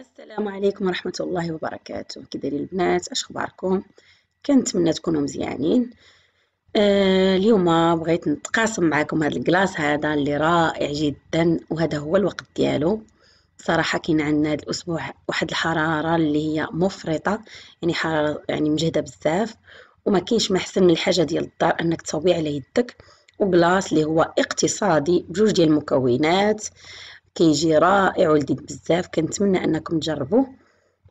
السلام عليكم ورحمة الله وبركاته كي دايرين البنات اش اخباركم كنتمنى تكونوا مزيانين آه اليوم بغيت نتقاسم معكم هذا الكلاص هذا اللي رائع جدا وهذا هو الوقت ديالو صراحة كاين عندنا هذا الاسبوع واحد الحرارة اللي هي مفرطة يعني حرارة يعني مجهدة بزاف وما كاينش محسن من الحاجة ديال الدار انك تصوي على يدك وكلاص اللي هو اقتصادي بجوج ديال المكونات كيجي رائع ولذيذ بزاف كنتمنى انكم تجربوه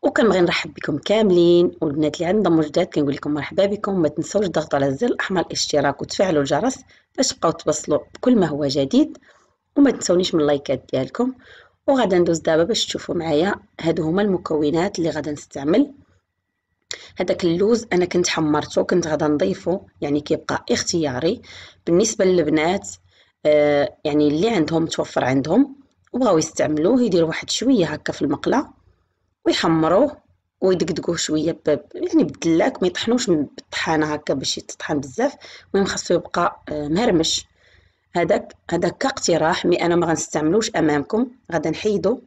وكنبغي نرحب بكم كاملين والبنات اللي عندهم وجدات كنقول لكم مرحبا بكم ما تنسوش الضغط على الزر الاحمر الاشتراك وتفعلوا الجرس باش تبقاو توصلوا بكل ما هو جديد وما تنسونيش من اللايكات ديالكم وغادا ندوز دابا باش تشوفوا معايا هادو هما المكونات اللي غادا نستعمل هذاك اللوز انا كنت حمرته كنت غادا نضيفه يعني كيبقى اختياري بالنسبه للبنات آه يعني اللي عندهم توفر عندهم وبغاو يستعملوه يدير واحد شويه هكا في المقله ويحمروه ويدقدقوه شويه باب يعني بدلاك ما يطحنوش بالطحانه هكا باش يتطحن بزاف المهم خاصو يبقى آه، مهرمش هذاك هذاك كاقتراح مي انا ما غنستعملوش امامكم غادا نحيدو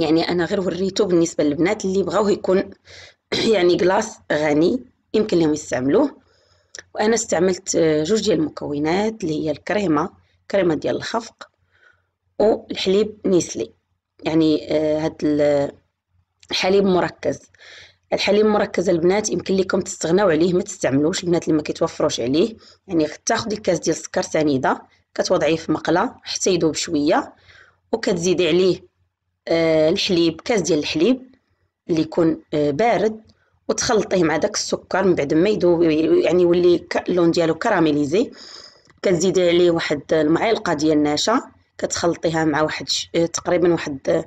يعني انا غير وريتو بالنسبه للبنات اللي بغاوه يكون يعني كلاص غني يمكن لهم يستعملوه وانا استعملت آه، جوج ديال المكونات اللي هي الكريمه كريمه ديال الخفق والحليب نيسلي يعني آه، هاد الحليب مركز الحليب مركز البنات يمكن لكم تستغناو عليه ما تستعملوش البنات اللي ما كيتوفروش عليه يعني تاخدي كاس ديال السكر سنيده كتوضعيه في مقله حتى يذوب شويه وكتزيدي عليه آه، الحليب كاس ديال الحليب اللي يكون آه، بارد وتخلطيه مع داك السكر من بعد ما يذوب يعني يولي اللون ديالو كراميليزي كتزيدي عليه واحد المعلقه ديال النشا كتخلطيها مع واحد آه، تقريبا واحد آه،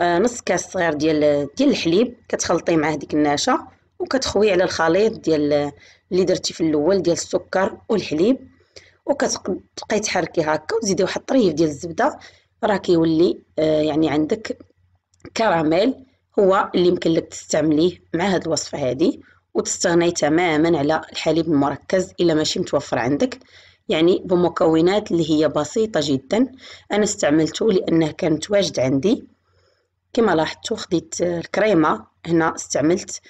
آه، نص كاس صغير ديال ديال الحليب كتخلطيه مع هذيك النشا وكتخوي على الخليط ديال اللي درتي في الاول ديال السكر والحليب وكتبقاي تحركي هكا وتزيدي واحد الطريف ديال الزبده راه كيولي يعني عندك كراميل هو اللي يمكن لك تستعمليه مع هاد الوصفه هذه وتستغني تماما على الحليب المركز الا ماشي متوفر عندك يعني بمكونات اللي هي بسيطة جدا أنا استعملته لأنه كانت واجد عندي كما لاحظتوا خديت الكريمة هنا استعملت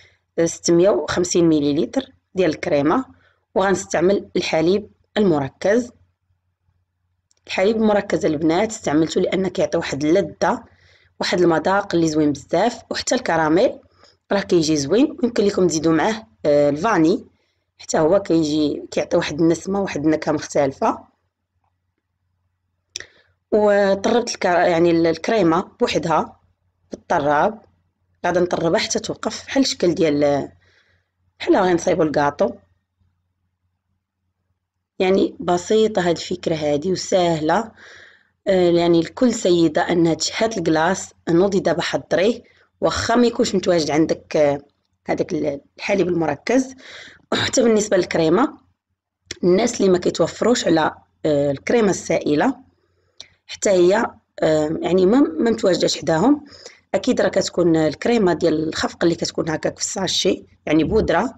650 مليلتر ديال الكريمة وغنستعمل الحليب المركز الحليب المركز البنات استعملته لأنه كيعطي واحد اللذة واحد المذاق اللي زوين بزاف وحتى الكراميل راه كيجي زوين ويمكن لكم تزيدوا معاه آه، الفاني حتى هو كيجي كيعطي واحد النسمه واحد النكهه مختلفه وطربت الك... يعني الكريمه بوحدها بالطراب غادا نطربها حتى توقف بحال الشكل ديال بحال غنصايبو الكاطو يعني بسيطه هاد الفكره هادي وسهله آه، يعني لكل سيده انها تشهد الكلاص نوضي دابا حضريه واخا ما يكونش متواجد عندك هذاك آه، الحليب المركز حتى بالنسبه للكريمه الناس اللي ما كيتوفروش على آه، الكريمه السائله حتى هي آه، يعني ما ما متواجداش حداهم اكيد راه كتكون الكريمه ديال الخفق اللي كتكون هكاك في الساشي يعني بودره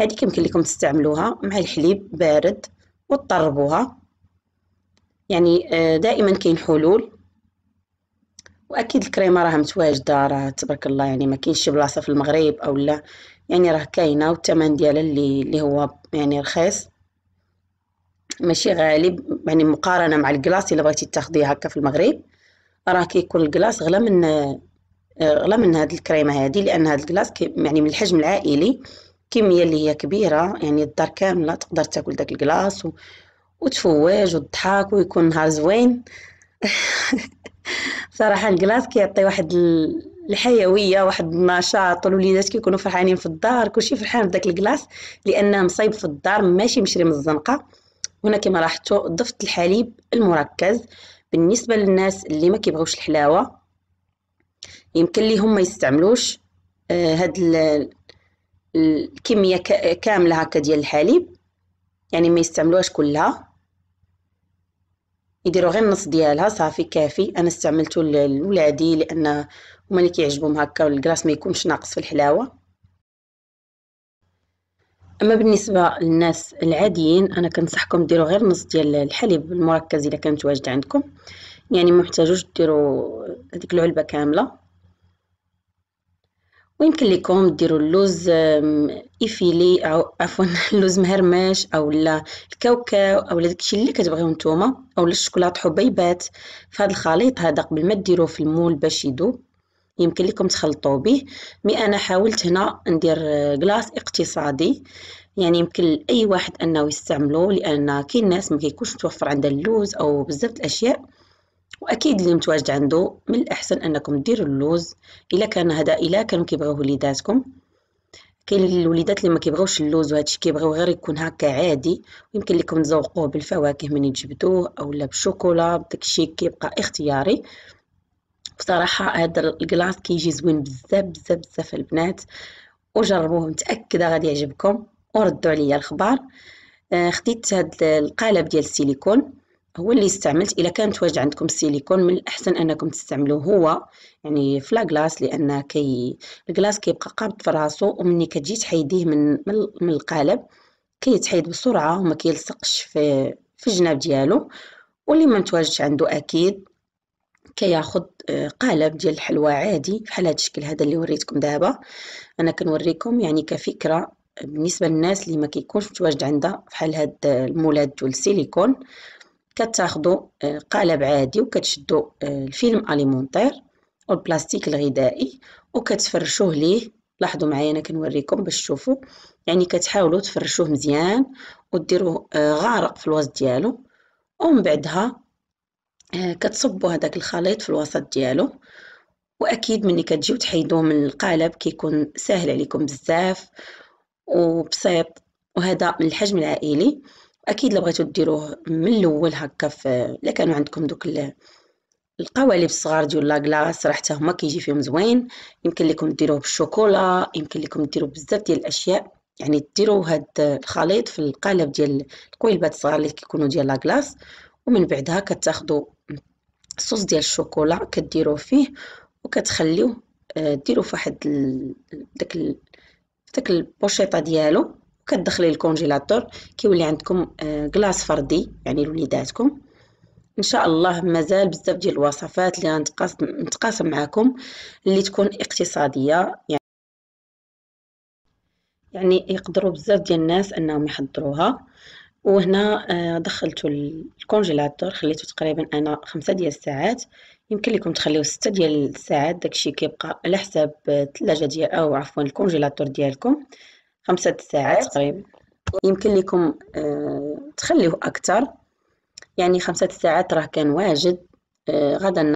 هذه يمكن لكم تستعملوها مع الحليب بارد وتطربوها يعني آه، دائما كاين حلول واكيد الكريمه راه متواجده راه تبارك الله يعني ما كاينش شي بلاصه في المغرب او لا يعني راه كاينه والثمن ديالها اللي اللي هو يعني رخيص ماشي غالي يعني مقارنه مع الكلاص الا بغيتي تاخديه هكا في المغرب راه كيكون الكلاص غلا من غلا من هاد الكريمه هادي لان هاد الكلاص يعني من الحجم العائلي كميه اللي هي كبيره يعني الدار كامله تقدر تاكل داك الكلاص وتفواج وتضحك ويكون نهار زوين صراحه الكلاص كيعطي واحد الحيويه واحد النشاط الوليدات كيكونوا فرحانين في الدار كلشي فرحان بداك الكلاص لانه مصايب في الدار ماشي مشري من الزنقه هنا كما لاحظتوا ضفت الحليب المركز بالنسبه للناس اللي ما كيبغوش الحلاوه يمكن ليهم ما يستعملوش آه، هاد الكميه كامله هكا ديال الحليب يعني ما يستعملوهاش كلها يديروا غير النص ديالها صافي كافي انا استعملته لولادي لان هما اللي كيعجبهم هكا والكراس ما يكونش ناقص في الحلاوه اما بالنسبه للناس العاديين انا كنصحكم ديروا غير نص ديال الحليب المركز الا كان واجده عندكم يعني ما محتاجوش ديروا هذيك العلبه كامله ويمكن لكم ديروا اللوز ايفيلي أو عفوا اللوز مهرماش أو لا الكاوكاو أو داكشي اللي كتبغيو نتوما أو الشوكولات حبيبات فهاد الخليط هذا قبل ما ديروه في المول باش يذوب يمكن لكم تخلطوا به مي انا حاولت هنا ندير كلاص آه، اقتصادي يعني يمكن لاي واحد انه يستعملو لان كاين ناس ما كيكونش متوفر عندها اللوز او بزاف الاشياء واكيد اللي متواجد عنده من الاحسن انكم ديروا اللوز الا كان هذا الا كانوا كيبغيوه وليداتكم كاين الوليدات اللي ما كيبغيوش اللوز وهادشي كيبغيو غير يكون هكا عادي يمكن لكم تذوقوه بالفواكه من تجبدوه اولا بالشوكولا داكشي كيبقى اختياري بصراحه هذا الكلاص كيجي زوين بزاف بزاف بزاف البنات وجربوه متاكده غادي يعجبكم وردوا عليا الخبر آه، خديت هاد القالب ديال السيليكون هو اللي استعملت الا كان واجد عندكم السيليكون من الاحسن انكم تستعملوه هو يعني في لاكلاص لان كي الكلاص كيبقى قابض في راسو ومني كتجي تحيديه من من القالب كيتحيد بسرعه وما كيلصقش في في الجناب ديالو واللي ما متواجدش عنده اكيد كياخد آه، قالب ديال الحلوى عادي بحال هذا الشكل هذا اللي وريتكم دابا انا كنوريكم يعني كفكره بالنسبه للناس اللي ما كيكونش متواجد عندها بحال هاد آه، المولد والسيليكون كتاخدو آه، قالب عادي وكتشدو آه، الفيلم اليمونتير والبلاستيك الغذائي وكتفرشوه ليه لاحظوا معايا انا كنوريكم باش تشوفوا يعني كتحاولوا تفرشوه مزيان وديروه آه، غارق في الوسط ديالو ومن بعدها كتصبوا هذاك الخليط في الوسط ديالو واكيد ملي كتجيو تحيدوه من القالب كيكون ساهل عليكم بزاف وبسيط وهذا من الحجم العائلي اكيد لو بغيتو ديروه من الاول هكا في الا كانوا عندكم دوك القوالب الصغار ديال لاكلاص راه حتى هما كيجي فيهم زوين يمكن لكم ديروه بالشوكولا يمكن لكم ديروا بزاف ديال الاشياء يعني ديروا هاد الخليط في القالب ديال القويلبات الصغار اللي كيكونوا ديال لاكلاص ومن بعدها كتاخذوا الصوص ديال الشوكولا كديروه فيه وكتخليوه آه، ديروه فواحد داك داك البوشيطه ديالو وكتدخلي الكونجيلاتور كيولي عندكم آه، كلاص فردي يعني لوليداتكم ان شاء الله مازال بزاف ديال الوصفات اللي غنتقاسم معكم اللي تكون اقتصاديه يعني يعني يقدروا بزاف ديال الناس انهم يحضروها وهنا آه، دخلت الكونجيلاتور خليته تقريبا انا خمسة ديال الساعات يمكن لكم تخليوه ستة ديال الساعات داكشي كيبقى على حساب آه، الثلاجه ديال او عفوا الكونجيلاتور ديالكم خمسة ساعات تقريبا يمكن لكم آه تخليه أكثر يعني خمسة ساعات راه كان واجد آه غدا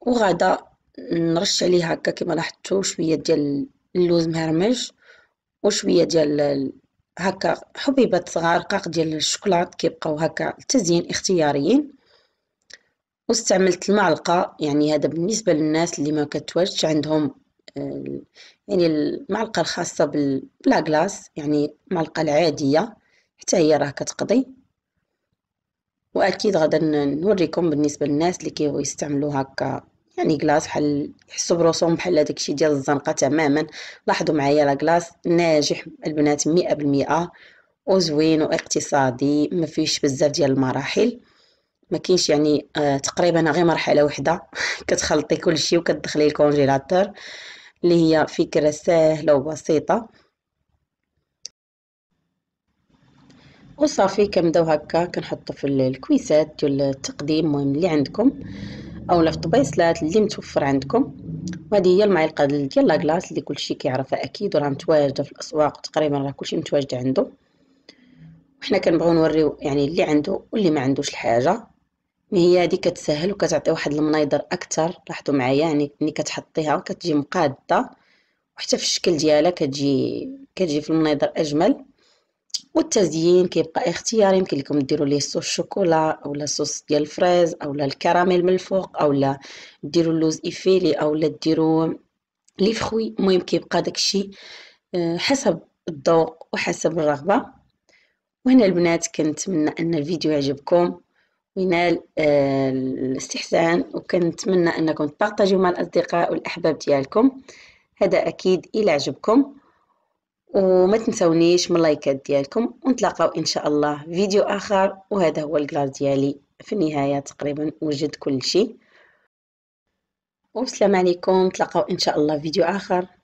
وغدا نرش عليه هكا كما لاحظتوا شوية ديال اللوز مهرمش وشوية ديال هكا حبيبات صغار قاق ديال الشوكولات كيبقاو هكا تزيين اختياريين واستعملت المعلقة يعني هذا بالنسبة للناس اللي ما كتواجدش عندهم يعني المعلقة الخاصة بلا كلاص يعني المعلقة العادية حتى هي راه كتقضي واكيد غادا نوريكم بالنسبة للناس اللي كيبغيو يستعملوا هكا يعني كلاص بحال يحسوا براسهم بحال داكشي ديال الزنقة تماما لاحظوا معايا لا كلاص ناجح البنات مئة بالمئة وزوين واقتصادي ما فيش بزاف ديال المراحل ما كاينش يعني آه تقريبا غير مرحله وحده كتخلطي كلشي وكتدخلي الكونجيلاتور اللي هي فكرة سهلة وبسيطة وصافي كنبداو هكا كنحطو في الكويسات ديال التقديم المهم اللي عندكم اولا في الطبيصلات اللي متوفر عندكم وهذه هي المعلقه ديال لاكلاص اللي كلشي كيعرفها اكيد وراها متواجده في الاسواق تقريبا راه كلشي متواجد عنده وحنا كنبغيو نوريو يعني اللي عنده واللي ما عندوش الحاجه هي هذه كتسهل وكتعطي واحد المنايضر اكثر لاحظوا معايا يعني ملي كتحطيها كتجي مقاده وحتى في الشكل ديالها كتجي كتجي في المنايضر اجمل والتزيين كيبقى اختياري يمكن لكم ديروا ليه صوص شوكولا اولا صوص ديال الفريز اولا الكراميل من الفوق اولا ديروا اللوز ايفيلي اولا ديروا لي فخوي المهم كيبقى داكشي آه، حسب الذوق وحسب الرغبه وهنا البنات كنتمنى ان الفيديو يعجبكم من آه، الاستحسان وكنتمنى انكم تبارطاجيو مع الاصدقاء والاحباب ديالكم هذا اكيد الى عجبكم وما تنسونيش من اللايكات ديالكم ونتلاقاو ان شاء الله فيديو اخر وهذا هو الكلار ديالي في النهايه تقريبا وجد كل شيء والسلام عليكم نتلاقاو ان شاء الله فيديو اخر